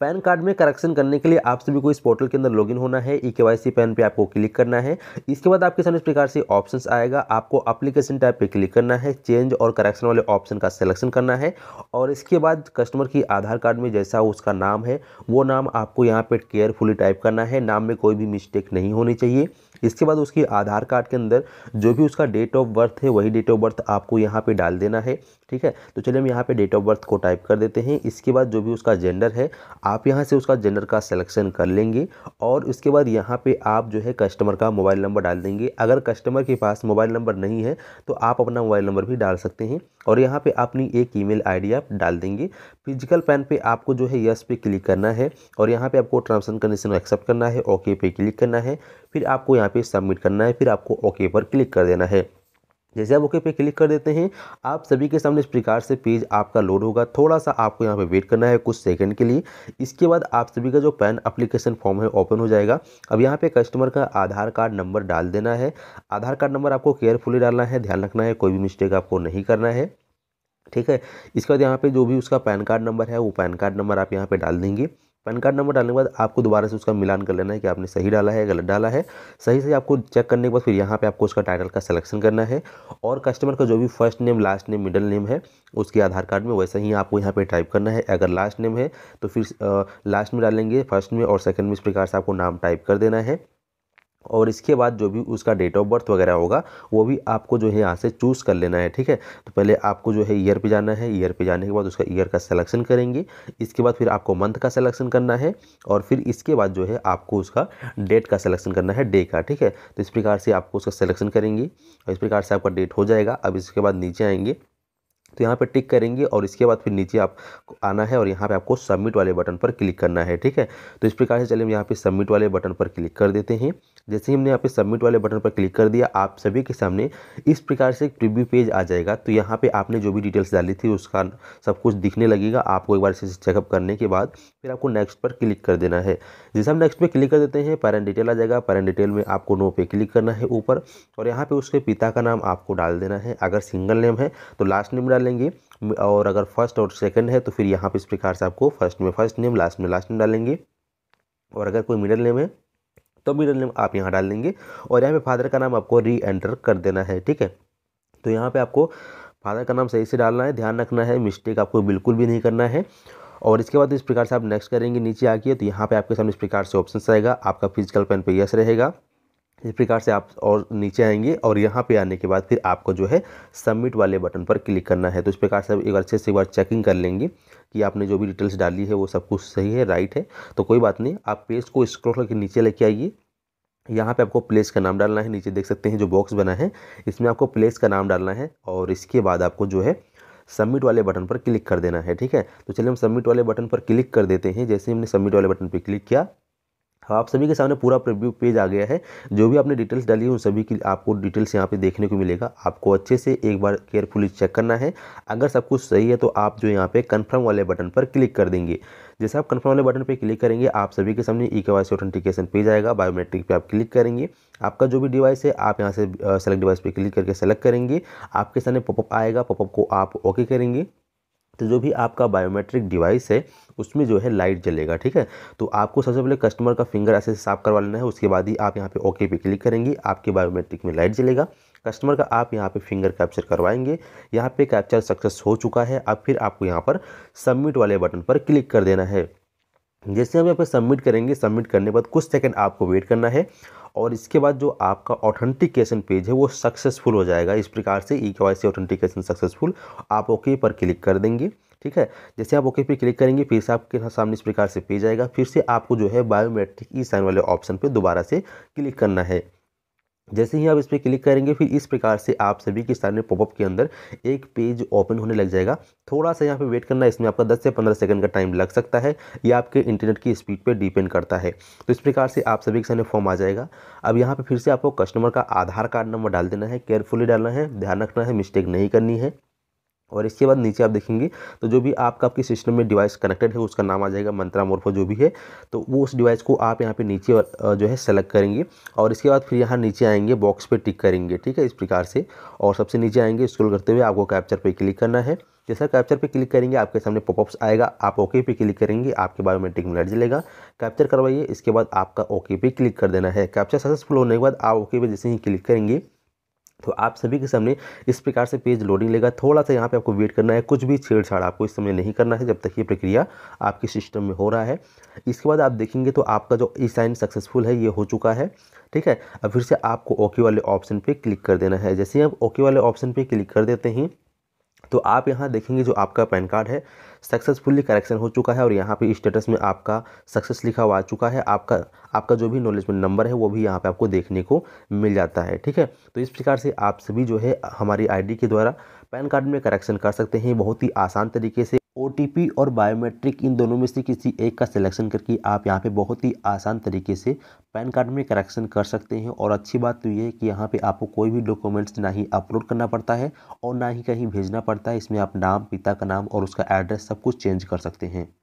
pan card में correction करने के लिए आप सभी को इस पोर्टल के अंदर लॉगिन होना है ई e के पैन पे आपको क्लिक करना है इसके बाद आपके सामने इस प्रकार से ऑप्शंस आएगा आपको एप्लीकेशन टाइप पे क्लिक करना है चेंज और करेक्शन वाले ऑप्शन का सिलेक्शन करना है और इसके बाद कस्टमर की आधार कार्ड में जैसा उसका नाम है वो नाम आपको यहाँ पर केयरफुली टाइप करना है नाम में कोई भी मिस्टेक नहीं होनी चाहिए इसके बाद उसकी आधार कार्ड के अंदर जो भी उसका डेट ऑफ बर्थ है वही डेट ऑफ बर्थ आपको यहाँ पे डाल देना है ठीक है तो चलिए हम यहाँ पे डेट ऑफ बर्थ को टाइप कर देते हैं इसके बाद जो भी उसका जेंडर है आप यहाँ से उसका जेंडर का सिलेक्शन कर लेंगे और उसके बाद यहाँ पे आप जो है कस्टमर का मोबाइल नंबर डाल देंगे अगर कस्टमर के पास मोबाइल नंबर नहीं है तो आप अपना मोबाइल नंबर भी डाल सकते हैं और यहाँ पर अपनी एक ई मेल आप डाल देंगे फिजिकल पैन पे आपको जो है यस पे क्लिक करना है और यहाँ पर आपको ट्रांसफर कंडीशन एक्सेप्ट करना है ओके पे क्लिक करना है फिर आपको यहाँ यहाँ पे सबमिट करना है फिर आपको ओके पर क्लिक कर देना है जैसे आप ओके पे क्लिक कर देते हैं आप सभी के सामने इस प्रकार से पेज आपका लोड होगा थोड़ा सा आपको यहाँ पे वेट करना है कुछ सेकंड के लिए इसके बाद आप सभी का जो पैन एप्लीकेशन फॉर्म है ओपन हो जाएगा अब यहाँ पे कस्टमर का आधार कार्ड नंबर डाल देना है आधार कार्ड नंबर आपको केयरफुली डालना है ध्यान रखना है कोई भी मिस्टेक आपको नहीं करना है ठीक है इसके बाद यहाँ पे जो भी उसका पैन कार्ड नंबर है वो पैन कार्ड नंबर आप यहाँ पे डाल देंगे पैन कार्ड नंबर डालने के बाद आपको दोबारा से उसका मिलान कर लेना है कि आपने सही डाला है गलत डाला है सही से आपको चेक करने के बाद फिर यहाँ पे आपको उसका टाइटल का सिलेक्शन करना है और कस्टमर का जो भी first name last name middle name है उसके आधार कार्ड में वैसे ही आपको यहाँ पे टाइप करना है अगर लास्ट नेम है तो फिर लास्ट में डालेंगे फर्स्ट में और सेकेंड में इस प्रकार से आपको नाम टाइप कर देना है और इसके बाद जो भी उसका डेट ऑफ बर्थ वगैरह होगा वो भी आपको जो है यहाँ से चूज़ कर लेना है ठीक है तो पहले आपको जो है ईयर पे जाना है ईयर पे जाने के बाद उसका ईयर का सिलेक्शन करेंगे इसके बाद फिर आपको मंथ का सिलेक्शन करना है और फिर इसके बाद जो है आपको उसका डेट का सिलेक्शन करना है डे का ठीक है तो इस प्रकार से आपको उसका सिलेक्शन करेंगे और इस प्रकार से आपका डेट हो जाएगा अब इसके बाद नीचे आएंगे तो यहाँ पर टिक करेंगे और इसके बाद फिर नीचे आप आना है और यहाँ पर आपको सबमिट वाले बटन पर क्लिक करना है ठीक है तो इस प्रकार से चलिए हम यहाँ पर सबमिट वाले बटन पर क्लिक कर देते हैं जैसे ही हमने यहाँ पे सबमिट वाले बटन पर क्लिक कर दिया आप सभी के सामने इस प्रकार से एक प्रिव्यू पेज आ जाएगा तो यहाँ पे आपने जो भी डिटेल्स डाली थी उसका सब कुछ दिखने लगेगा आपको एक बार इसे चेकअप करने के बाद फिर आपको नेक्स्ट पर क्लिक कर देना है जैसे हम नेक्स्ट पे क्लिक कर देते हैं पैरेंट डिटेल आ जाएगा पैरेंट डिटेल में आपको नो पे क्लिक करना है ऊपर और यहाँ पर उसके पिता का नाम आपको डाल देना है अगर सिंगल नेम है तो लास्ट नेम डाल डालेंगे और अगर फर्स्ट और सेकंड है तो फिर यहाँ पे इस प्रकार से आपको फर्स्ट में फर्स्ट नेम लास्ट में लास्ट नेम डालेंगे और अगर कोई मिडल नेम है तो मिडल नेम आप यहाँ डाल देंगे और यहाँ पे फादर का नाम आपको री एंटर कर देना है ठीक है तो यहाँ पर आपको फादर का नाम सही से डालना है ध्यान रखना है मिस्टेक आपको बिल्कुल भी नहीं करना है और इसके बाद इस प्रकार से आप नेक्स्ट करेंगे नीचे आके तो यहाँ पर आपके सामने इस प्रकार से ऑप्शन आएगा आपका फिजिकल पेन पे यस रहेगा इस प्रकार से आप और नीचे आएंगे और यहाँ पे आने के बाद फिर आपको जो है सबमिट वाले बटन पर क्लिक करना है तो इस प्रकार से एक अच्छे से एक बार चेकिंग कर लेंगे कि आपने जो भी डिटेल्स डाली है वो सब कुछ सही है राइट है तो कोई बात नहीं आप पेज को स्क्रॉल करके नीचे लेके आइए यहाँ पे आपको प्लेस का नाम डालना है नीचे देख सकते हैं जो बॉक्स बना है इसमें आपको प्लेस का नाम डालना है और इसके बाद आपको जो है सबमिट वाले बटन पर क्लिक कर देना है ठीक है तो चलिए हम सबमिट वाले बटन पर क्लिक कर देते हैं जैसे हमने सबमिट वाले बटन पर क्लिक किया हाँ, आप सभी के सामने पूरा प्रिव्यू पेज आ गया है जो भी आपने डिटेल्स डाली है उन सभी की आपको डिटेल्स यहाँ पे देखने को मिलेगा आपको अच्छे से एक बार केयरफुली चेक करना है अगर सब कुछ सही है तो आप जो यहाँ पे कन्फर्म वाले बटन पर क्लिक कर देंगे जैसे आप कन्फर्म वाले बटन पर क्लिक करेंगे आप सभी के सामने E K Y authentication page आएगा बायोमेट्रिक पर आप क्लिक करेंगे आपका जो भी डिवाइस है आप यहाँ से सेलेक्ट डिवाइस पर क्लिक करके सेलेक्ट करेंगे आपके सामने पॉपअप आएगा पॉपअप को आप ओके करेंगे तो जो भी आपका बायोमेट्रिक डिवाइस है उसमें जो है लाइट जलेगा ठीक है तो आपको सबसे पहले कस्टमर का फिंगर ऐसे साफ करवा लेना है उसके बाद ही आप यहाँ पे ओके पे क्लिक करेंगी आपके बायोमेट्रिक में लाइट जलेगा कस्टमर का आप यहाँ पे फिंगर कैप्चर करवाएंगे यहाँ पे कैप्चर सक्सेस हो चुका है अब फिर आपको यहाँ पर सबमिट वाले बटन पर क्लिक कर देना है जैसे हम यहाँ पर सबमिट करेंगे सबमिट करने के बाद कुछ सेकंड आपको वेट करना है और इसके बाद जो आपका ऑथेंटिकेशन पेज है वो सक्सेसफुल हो जाएगा इस प्रकार से E K Y C authentication successful आप ओके पर क्लिक कर देंगे ठीक है जैसे आप ओके पर क्लिक करेंगे फिर से आपके सामने इस प्रकार से पेज आएगा फिर से आपको जो है बायोमेट्रिक ई साइन वाले ऑप्शन पर दोबारा से क्लिक करना है जैसे ही आप इस पर क्लिक करेंगे फिर इस प्रकार से आप सभी के सामने पॉपअप के अंदर एक पेज ओपन होने लग जाएगा थोड़ा सा यहाँ पे वेट करना इसमें आपका 10 से 15 सेकंड का टाइम लग सकता है या आपके इंटरनेट की स्पीड पे डिपेंड करता है तो इस प्रकार से आप सभी के सामने फॉर्म आ जाएगा अब यहाँ पर फिर से आपको कस्टमर का आधार कार्ड नंबर डाल देना है केयरफुली डालना है ध्यान रखना है मिस्टेक नहीं करनी है और इसके बाद नीचे आप देखेंगे तो जो भी आपका आपके सिस्टम में डिवाइस कनेक्टेड है उसका नाम आ जाएगा मंत्रा मोर्फो जो भी है तो वो उस डिवाइस को आप यहाँ पे नीचे जो है सेलेक्ट करेंगे और इसके बाद फिर यहाँ नीचे आएंगे बॉक्स पे टिक करेंगे ठीक है इस प्रकार से और सबसे नीचे आएंगे स्क्रोल करते हुए आपको कैप्चर पर क्लिक करना है जैसा कैप्चर पे क्लिक करेंगे आपके सामने पॉपअप्स आएगा आप ओके पे क्लिक करेंगे आपके बायोमेट्रिक में मिनट जाएगा कैप्चर करवाइए इसके बाद आपका ओके पे क्लिक कर देना है कैप्चर सक्सेसफुल होने के बाद आप ओके पे जैसे ही क्लिक करेंगे तो आप सभी के सामने इस प्रकार से पेज लोडिंग लेगा थोड़ा सा यहाँ पे आपको वेट करना है कुछ भी छेड़छाड़ आपको इस समय नहीं करना है जब तक ये प्रक्रिया आपके सिस्टम में हो रहा है इसके बाद आप देखेंगे तो आपका जो ई साइन सक्सेसफुल है ये हो चुका है ठीक है अब फिर से आपको ओके वाले ऑप्शन पर क्लिक कर देना है जैसे आप ओके वाले ऑप्शन पर क्लिक कर देते हैं तो आप यहाँ देखेंगे जो आपका पैन कार्ड है सक्सेसफुली करेक्शन हो चुका है और यहाँ पे स्टेटस में आपका सक्सेस लिखा हुआ आ चुका है आपका आपका जो भी नॉलेजमेंट नंबर है वो भी यहाँ पे आपको देखने को मिल जाता है ठीक है तो इस प्रकार से आप सभी जो है हमारी आईडी के द्वारा पैन कार्ड में करेक्शन कर सकते हैं बहुत ही आसान तरीके से ओ और बायोमेट्रिक इन दोनों में से किसी एक का सिलेक्शन करके आप यहाँ पे बहुत ही आसान तरीके से पैन कार्ड में करेक्शन कर सकते हैं और अच्छी बात तो ये है कि यहाँ पे आपको कोई भी डॉक्यूमेंट्स ना ही अपलोड करना पड़ता है और ना ही कहीं भेजना पड़ता है इसमें आप नाम पिता का नाम और उसका एड्रेस सब कुछ चेंज कर सकते हैं